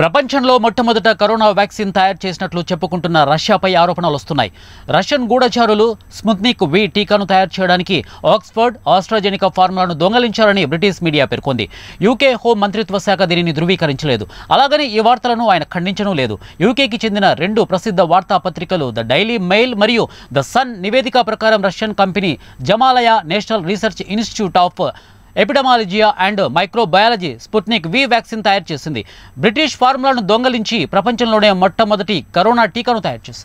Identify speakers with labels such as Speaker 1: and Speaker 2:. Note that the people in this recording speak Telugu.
Speaker 1: ప్రపంచంలో మొట్టమొదట కరోనా వ్యాక్సిన్ తయారు చేసినట్లు చెప్పుకుంటున్న రష్యాపై ఆరోపణలు వస్తున్నాయి రష్యన్ గూఢచారులు స్ముత్నిక్ వి టీకాను తయారు చేయడానికి ఆక్స్ఫర్డ్ ఆస్ట్రాజెనికా ఫార్ములాను దొంగలించారని బ్రిటిష్ మీడియా పేర్కొంది యూకే హోం మంత్రిత్వ శాఖ దీనిని ధృవీకరించలేదు అలాగని ఈ వార్తలను ఆయన ఖండించడం లేదు యూకేకి చెందిన రెండు ప్రసిద్ధ వార్తాపత్రికలు ద డైలీ మెయిల్ మరియు ద సన్ నివేదిక ప్రకారం Russian company Gamaleya National Research Institute of Epidemiology and Microbiology Sputnik V vaccine తయారు చేసింది బ్రిటిష్ ఫార్ములాను దొంగలించి ప్రపంచంలోనే మొట్టమొదటి కరోనా టీకాను తయారు చేసింది